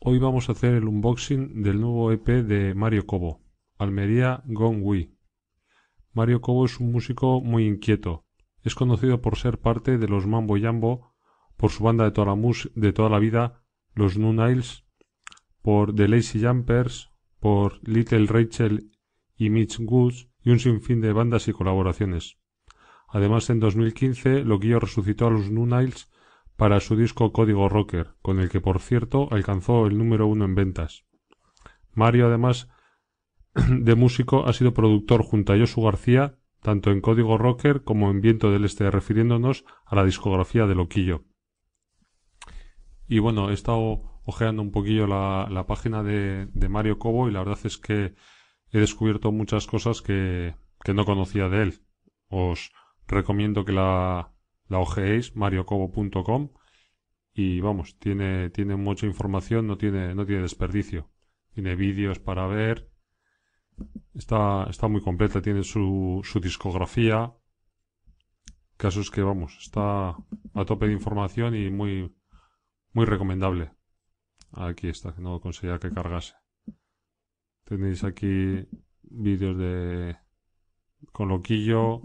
Hoy vamos a hacer el unboxing del nuevo EP de Mario Cobo, Almería Gone We. Mario Cobo es un músico muy inquieto. Es conocido por ser parte de los Mambo Jambo, por su banda de toda la, de toda la vida, los Nunails, por The Lazy Jumpers, por Little Rachel y Mitch Goods, y un sinfín de bandas y colaboraciones. Además, en 2015, guió resucitó a los Nunails para su disco Código Rocker, con el que por cierto alcanzó el número uno en ventas. Mario, además de músico, ha sido productor junto a Yosu García, tanto en Código Rocker como en Viento del Este, refiriéndonos a la discografía de Loquillo. Y bueno, he estado ojeando un poquillo la, página de, Mario Cobo y la verdad es que he descubierto muchas cosas que, que no conocía de él. Os recomiendo que la, la ojeéis, mariocobo.com, y vamos, tiene, tiene mucha información, no tiene, no tiene desperdicio. Tiene vídeos para ver, está, está muy completa, tiene su, su discografía. Casos que vamos, está a tope de información y muy, muy recomendable. Aquí está, que no conseguía que cargase. Tenéis aquí vídeos de con Loquillo,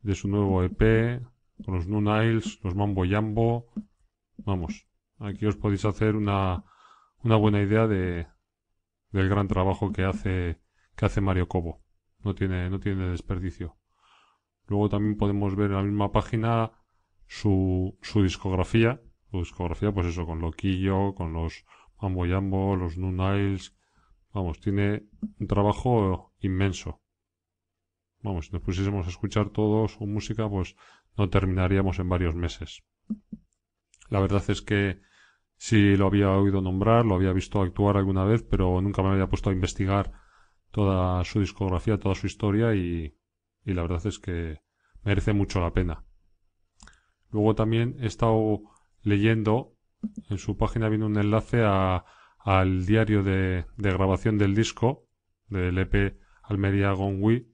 de su nuevo EP, con los Nunails, los Mambo Yambo, Vamos, aquí os podéis hacer una, una buena idea de, del gran trabajo que hace, que hace Mario Cobo. No tiene, no tiene desperdicio. Luego también podemos ver en la misma página su, su discografía. Su discografía, pues eso, con Loquillo, con los Mambo los New Vamos, tiene un trabajo inmenso. Vamos, si nos pusiésemos a escuchar todos su música, pues no terminaríamos en varios meses. La verdad es que sí lo había oído nombrar, lo había visto actuar alguna vez, pero nunca me había puesto a investigar toda su discografía, toda su historia y, la verdad es que merece mucho la pena. Luego también he estado leyendo, en su página viene un enlace al diario de, grabación del disco, del EP Almería Gonwi,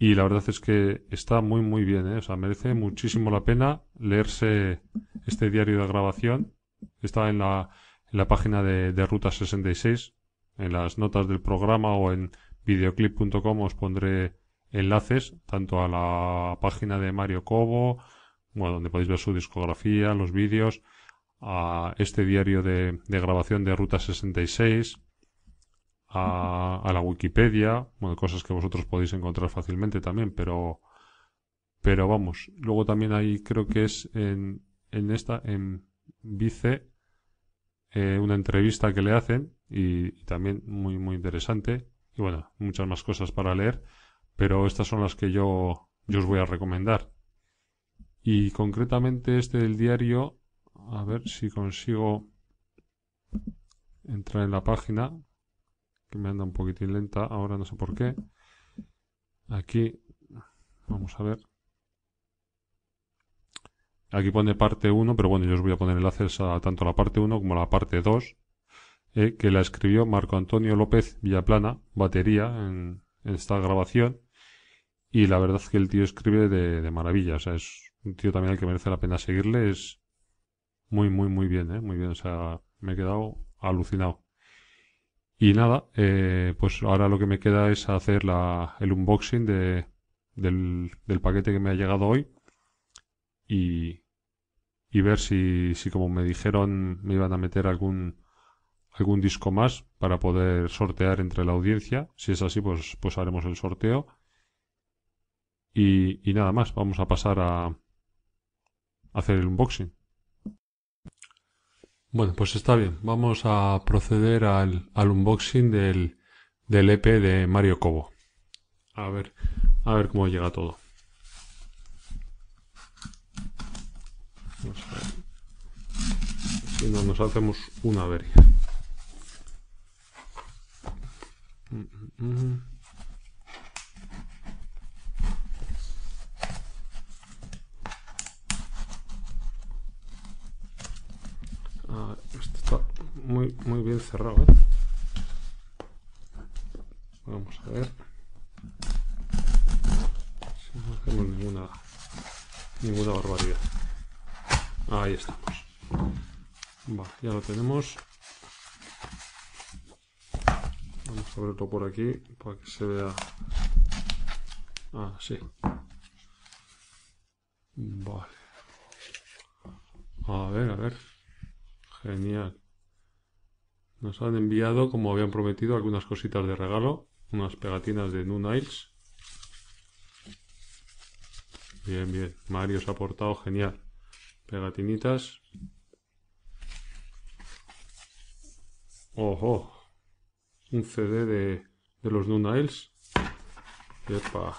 y la verdad es que está muy muy bien, ¿eh? o sea, merece muchísimo la pena leerse este diario de grabación. Está en la, en la página de, de, Ruta 66, en las notas del programa o en videoclip.com os pondré enlaces tanto a la página de Mario Cobo, donde podéis ver su discografía, los vídeos, a este diario de, de grabación de Ruta 66, a, la Wikipedia, bueno, cosas que vosotros podéis encontrar fácilmente también, pero, pero vamos, luego también hay, creo que es en, en esta, en Vice, eh, una entrevista que le hacen y, y también muy, muy interesante y bueno, muchas más cosas para leer, pero estas son las que yo, yo os voy a recomendar. Y concretamente este del diario, a ver si consigo entrar en la página que me anda un poquitín lenta ahora, no sé por qué. Aquí, vamos a ver. Aquí pone parte 1, pero bueno, yo os voy a poner enlaces a tanto la parte 1 como la parte 2, eh, que la escribió Marco Antonio López Villaplana, batería, en, esta grabación. Y la verdad es que el tío escribe de, maravilla, o sea, es un tío también al que merece la pena seguirle, es muy, muy, muy bien, eh, muy bien, o sea, me he quedado alucinado. Y nada, eh, pues ahora lo que me queda es hacer el unboxing de, del, paquete que me ha llegado hoy y, y ver si, si, como me dijeron, me iban a meter algún, algún disco más para poder sortear entre la audiencia. Si es así, pues, pues haremos el sorteo. Y, y nada más, vamos a pasar a hacer el unboxing. Bueno, pues está bien. Vamos a proceder al, unboxing del, del, EP de Mario Cobo. A ver, a ver cómo llega todo. Vamos a ver. Si no nos hacemos una avería. Mm, mm, mm. muy, muy bien cerrado. ¿eh? Vamos a ver si no ninguna, ninguna barbaridad. Ahí estamos. Vale, ya lo tenemos. Vamos a abrirlo por aquí para que se vea. así ah, Vale. A ver, a ver. Genial. Nos han enviado, como habían prometido, algunas cositas de regalo. Unas pegatinas de New Bien, bien. Mario se ha portado genial. Pegatinitas. Ojo. Un CD de, los New Niles. Epa.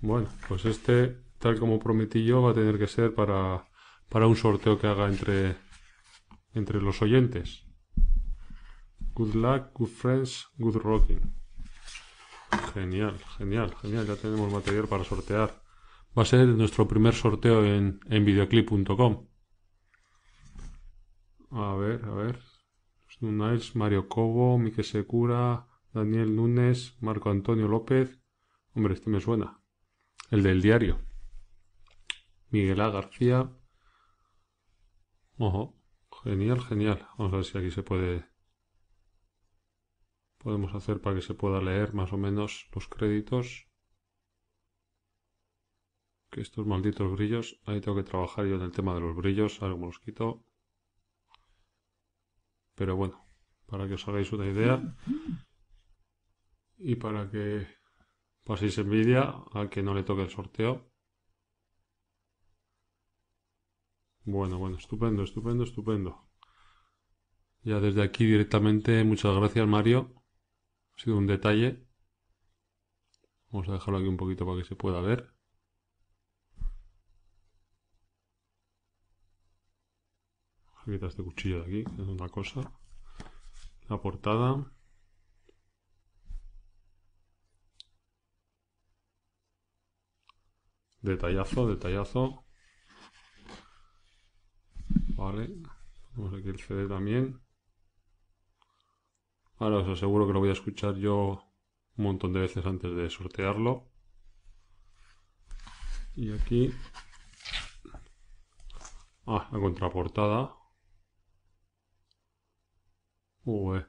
Bueno, pues este, tal como prometí yo, va a tener que ser para, para un sorteo que haga entre, entre los oyentes. Good luck, good friends, good rocking. Genial, genial, genial. Ya tenemos material para sortear. Va a ser nuestro primer sorteo en, videoclip.com. A ver, a ver. Mario Cobo, Mike Secura, Daniel Núñez, Marco Antonio López. Hombre, este me suena. El del diario. Miguel A. García. Ojo. Genial, genial. Vamos a ver si aquí se puede podemos hacer para que se pueda leer más o menos los créditos. Que estos malditos brillos, ahí tengo que trabajar yo en el tema de los brillos, algo me los quito. Pero bueno, para que os hagáis una idea y para que paséis envidia a que no le toque el sorteo. Bueno, bueno, estupendo, estupendo, estupendo. Ya desde aquí directamente, muchas gracias Mario. Ha sido un detalle. Vamos a dejarlo aquí un poquito para que se pueda ver. Voy a este cuchillo de aquí, que es una cosa. La portada. Detallazo, detallazo. Vale. vamos aquí el CD también. Ahora os aseguro que lo voy a escuchar yo un montón de veces antes de sortearlo. Y aquí... Ah, la contraportada. ¡Ue!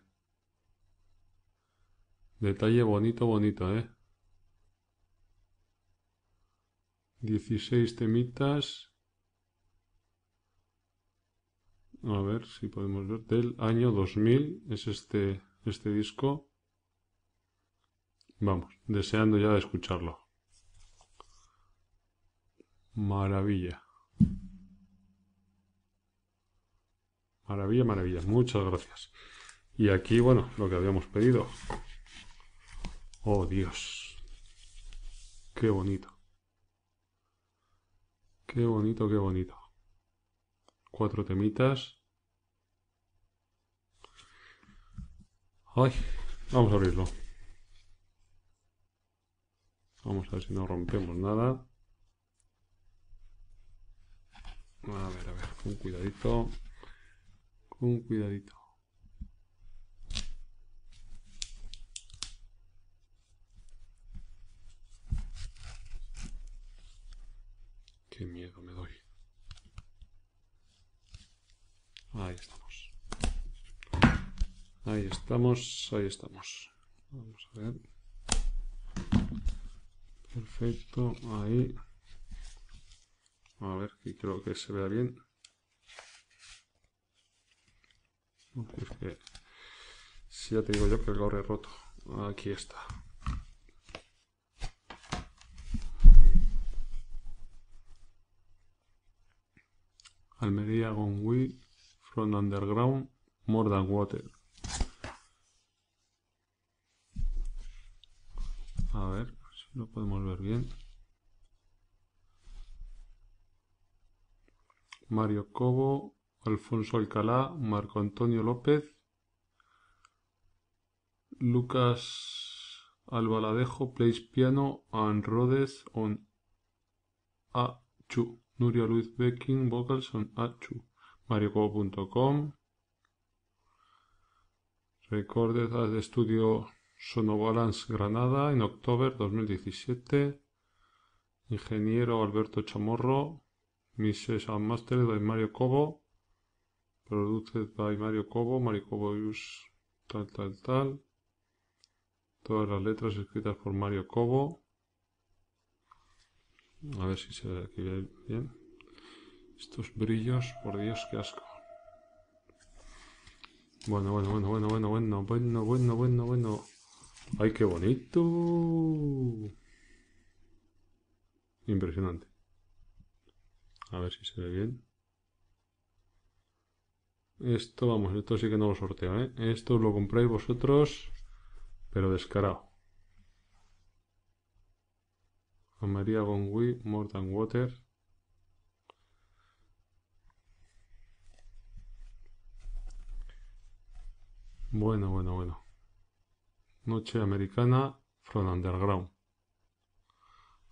Detalle bonito, bonito, ¿eh? 16 temitas. A ver si podemos ver. Del año 2000 es este este disco. Vamos, deseando ya de escucharlo. Maravilla. Maravilla, maravilla. Muchas gracias. Y aquí, bueno, lo que habíamos pedido. Oh, Dios. Qué bonito. Qué bonito, qué bonito. Cuatro temitas. Ay, vamos a abrirlo. Vamos a ver si no rompemos nada. A ver, a ver, con cuidadito. Con cuidadito. Qué miedo me doy. Ahí estamos. Ahí estamos, ahí estamos. Vamos a ver. Perfecto, ahí. A ver, aquí creo que se vea bien. Es que, si ya te digo yo que lo he roto. Aquí está. Almería Wii Front Underground, More Than Water. podemos ver bien. Mario Cobo, Alfonso Alcalá, Marco Antonio López, Lucas Albaladejo plays piano and Rodez on Achu. Nuria Luis Becking vocals on Achu. Mariocobo.com. Recorded as estudio... studio Sonobalance Granada en octubre 2017. Ingeniero Alberto Chamorro. Misses and Master by Mario Cobo. Produced by Mario Cobo. Mario Cobo tal tal tal. Todas las letras escritas por Mario Cobo. A ver si se ve aquí bien. Estos brillos, por Dios, qué asco. bueno, bueno, bueno, bueno, bueno, bueno, bueno, bueno, bueno, bueno. ¡Ay, qué bonito! Impresionante. A ver si se ve bien. Esto, vamos, esto sí que no lo sorteo, ¿eh? Esto lo compráis vosotros, pero descarado. María Gongui, More Than Water. Bueno, bueno, bueno. Noche americana from underground.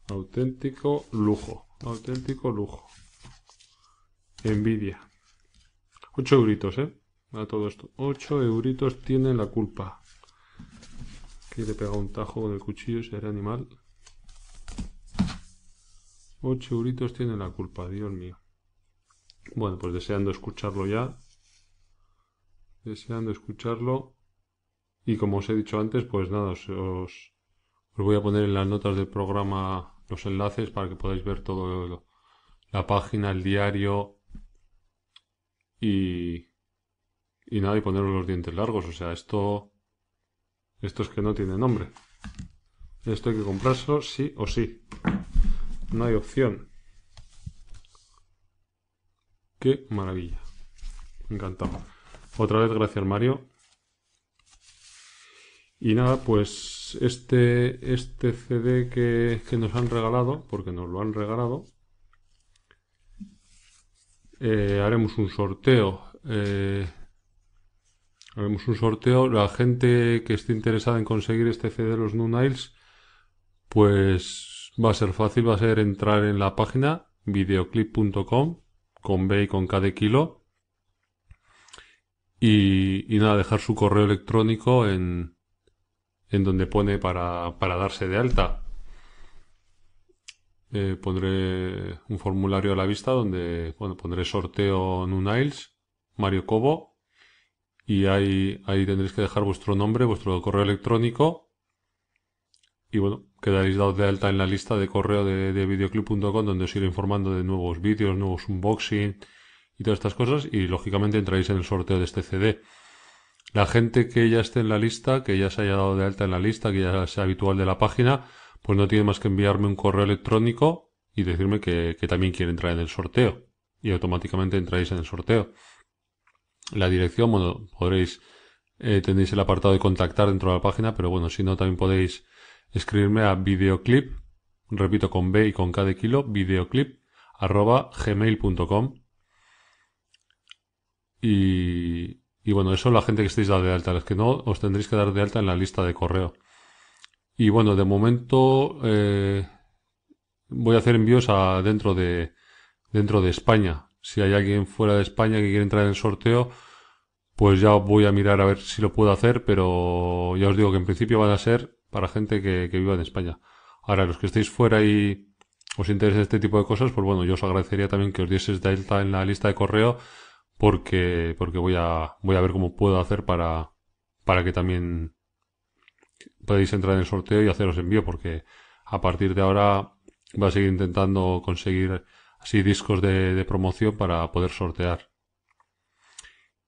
Auténtico lujo. Auténtico lujo. Envidia. 8 euritos, ¿eh? A todo esto. 8 euritos tiene la culpa. Aquí le pega un tajo con el cuchillo, era animal. 8 euritos tiene la culpa, Dios mío. Bueno, pues deseando escucharlo ya. Deseando escucharlo. Y como os he dicho antes, pues nada, os, os, voy a poner en las notas del programa los enlaces para que podáis ver todo la página, el diario y, y nada, y poneros los dientes largos. O sea, esto, esto es que no tiene nombre. Esto hay que comprarlo sí o sí. No hay opción. Qué maravilla. Encantado. Otra vez, gracias Mario. Y nada, pues este, este CD que, nos han regalado, porque nos lo han regalado, eh, haremos un sorteo. Eh, haremos un sorteo. La gente que esté interesada en conseguir este CD de los Nunails, pues va a ser fácil, va a ser entrar en la página videoclip.com con B y con K de kilo. Y, y nada, dejar su correo electrónico en en donde pone para, para darse de alta. Eh, pondré un formulario a la vista donde pondré sorteo Uniles Mario Cobo, y ahí, ahí tendréis que dejar vuestro nombre, vuestro correo electrónico, y bueno, quedaréis dados de alta en la lista de correo de, de videoclub.com donde os iré informando de nuevos vídeos, nuevos unboxing y todas estas cosas, y lógicamente entraréis en el sorteo de este CD. La gente que ya esté en la lista, que ya se haya dado de alta en la lista, que ya sea habitual de la página, pues no tiene más que enviarme un correo electrónico y decirme que, también quiere entrar en el sorteo. Y automáticamente entráis en el sorteo. La dirección, bueno, podréis, eh, tenéis el apartado de contactar dentro de la página, pero bueno, si no, también podéis escribirme a videoclip, repito con B y con K de kilo, videoclip, arroba gmail.com. Y, y bueno, eso la gente que estáis de alta. Los que no, os tendréis que dar de alta en la lista de correo. Y bueno, de momento eh, voy a hacer envíos a dentro de dentro de España. Si hay alguien fuera de España que quiere entrar en el sorteo, pues ya voy a mirar a ver si lo puedo hacer, pero ya os digo que en principio van a ser para gente que, viva en España. Ahora, los que estéis fuera y os interesa este tipo de cosas, pues bueno, yo os agradecería también que os dieseis de alta en la lista de correo porque, porque voy, a, voy a ver cómo puedo hacer para, que también podáis entrar en el sorteo y haceros envío, porque a partir de ahora voy a seguir intentando conseguir así discos de, promoción para poder sortear.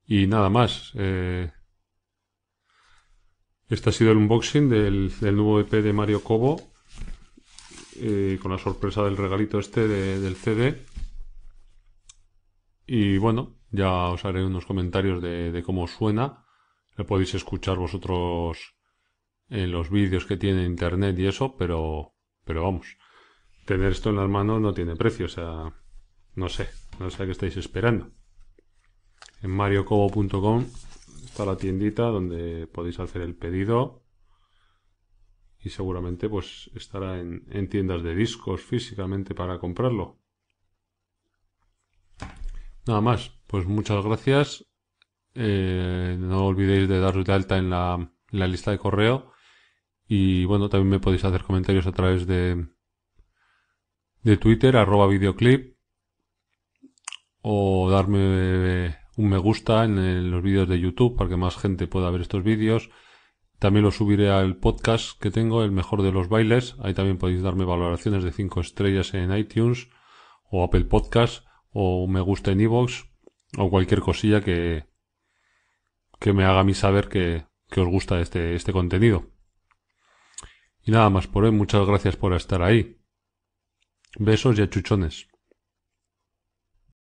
Y nada más. Eh, este ha sido el unboxing del, nuevo EP de Mario Cobo. Eh, con la sorpresa del regalito este del CD. Y bueno, ya os haré unos comentarios de, cómo suena. Lo podéis escuchar vosotros en los vídeos que tiene internet y eso, pero, pero vamos, tener esto en las manos no tiene precio, o sea, no sé, no sé qué estáis esperando. En mariocobo.com está la tiendita donde podéis hacer el pedido y seguramente pues estará en, en tiendas de discos físicamente para comprarlo. Nada más, pues muchas gracias. Eh, no olvidéis de daros de alta en la, lista de correo. Y bueno, también me podéis hacer comentarios a través de, de Twitter, arroba videoclip, o darme un me gusta en, los vídeos de YouTube para que más gente pueda ver estos vídeos. También lo subiré al podcast que tengo, El Mejor de los Bailes. Ahí también podéis darme valoraciones de 5 estrellas en iTunes o Apple Podcast o un me gusta en iVoox o cualquier cosilla que, que me haga a mí saber que, que os gusta este, este contenido. Y nada más por hoy, muchas gracias por estar ahí. Besos y achuchones.